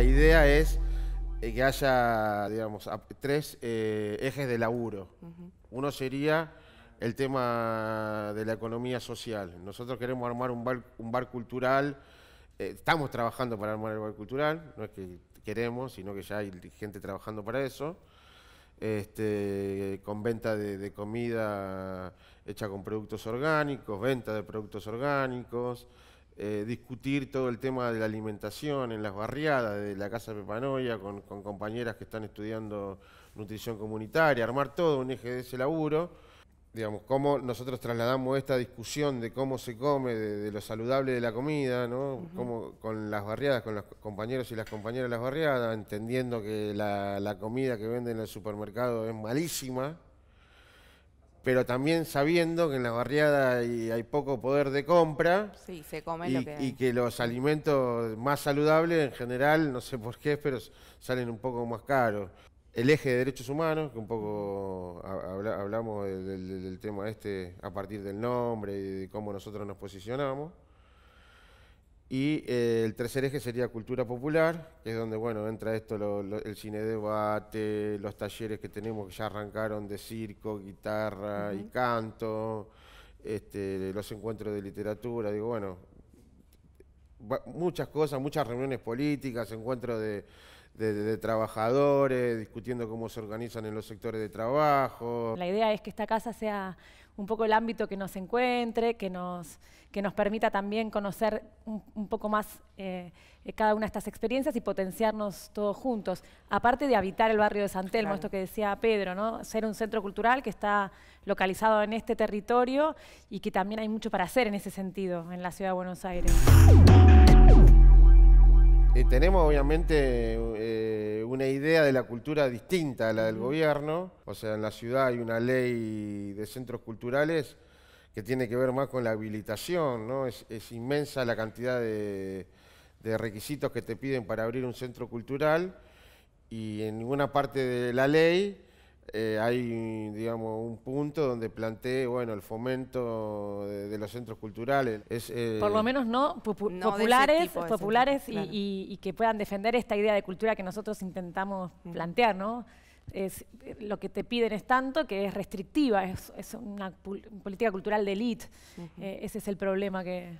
la idea es eh, que haya, digamos, tres eh, ejes de laburo. Uno sería el tema de la economía social. Nosotros queremos armar un bar, cultural, eh, estamos trabajando para armar el bar cultural, no es que queremos, sino que ya hay gente trabajando para eso, este, con venta de comida hecha con productos orgánicos, venta de productos orgánicos, eh, discutir todo el tema de la alimentación en las barriadas de la Casa Pepanoia con, con compañeras que están estudiando nutrición comunitaria, armar todo un eje de ese laburo. Digamos, cómo nosotros trasladamos esta discusión de cómo se come, de, lo saludable de la comida, ¿no? con las barriadas, con los compañeros y las compañeras de las barriadas, entendiendo que la, la comida que venden en el supermercado es malísima, pero también sabiendo que en la barriada hay, poco poder de compra. y, que los alimentos más saludables en general, no sé por qué, pero salen un poco más caros. El eje de derechos humanos, que un poco hablamos del tema este a partir del nombre y de cómo nosotros nos posicionamos. Y eh, el tercer eje sería cultura popular, que es donde bueno entra esto, el cine debate, los talleres que tenemos que ya arrancaron de circo, guitarra y canto, este, los encuentros de literatura, digo bueno, muchas cosas, muchas reuniones políticas, encuentros de, trabajadores, discutiendo cómo se organizan en los sectores de trabajo. La idea es que esta casa sea un poco el ámbito que nos encuentre, que nos, que nos permita también conocer un, poco más eh, eh, cada una de estas experiencias y potenciarnos todos juntos. Aparte de habitar el barrio de San Telmo, esto que decía Pedro, ¿no? ser un centro cultural que está localizado en este territorio y que también hay mucho para hacer en ese sentido en la ciudad de Buenos Aires. Eh, tenemos obviamente eh, una idea de la cultura distinta a la del gobierno. O sea, en la ciudad hay una ley de centros culturales que tiene que ver más con la habilitación, ¿no? Es, inmensa la cantidad de, requisitos que te piden para abrir un centro cultural y en ninguna parte de la ley eh, hay, digamos, un punto donde planteé, bueno, el fomento de, los centros culturales. Es, eh, Por lo menos no, populares, populares y, que puedan defender esta idea de cultura que nosotros intentamos plantear, ¿no? Es, eh, lo que te piden es tanto que es restrictiva, es, una política cultural de élite. ese es el problema que,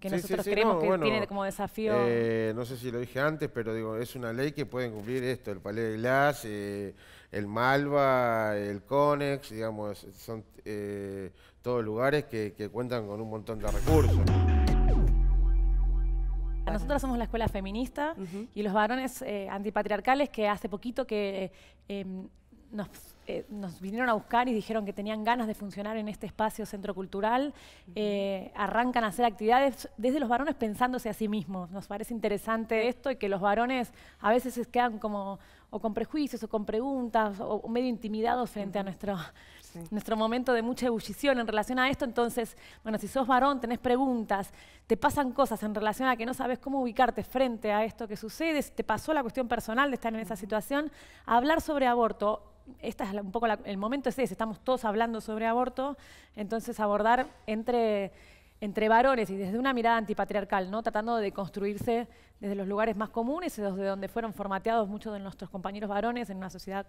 que nosotros creemos que tiene como desafío. Eh, no sé si lo dije antes, pero digo, es una ley que pueden cumplir esto, el Palais de Glass, eh, el Malva, el Conex, digamos, son eh, todos lugares que, cuentan con un montón de recursos. Nosotros somos la escuela feminista y los varones antipatriarcales que hace poquito que eh, nos, vinieron a buscar y dijeron que tenían ganas de funcionar en este espacio centro cultural. Eh, arrancan a hacer actividades desde los varones pensándose a sí mismos. Nos parece interesante esto y que los varones a veces se quedan como o con prejuicios o con preguntas o, medio intimidados frente a nuestro, nuestro momento de mucha ebullición en relación a esto. Entonces, bueno, si sos varón, tenés preguntas, te pasan cosas en relación a que no sabes cómo ubicarte frente a esto que sucede, te pasó la cuestión personal de estar en esa situación, hablar sobre aborto un poco el momento es ese, estamos todos hablando sobre aborto, entonces abordar entre, entre varones y desde una mirada antipatriarcal, ¿no? tratando de construirse desde los lugares más comunes, desde donde fueron formateados muchos de nuestros compañeros varones en una sociedad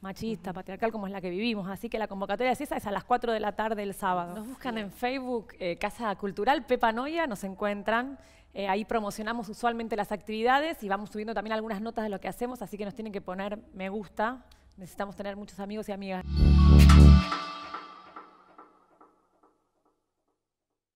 machista, patriarcal, como es la que vivimos. Así que la convocatoria es esa, es a las 4 de la tarde el sábado. Nos buscan en Facebook, eh, Casa Cultural Pepa Noia, nos encuentran. Eh, ahí promocionamos usualmente las actividades y vamos subiendo también algunas notas de lo que hacemos, así que nos tienen que poner me gusta necesitamos tener muchos amigos y amigas.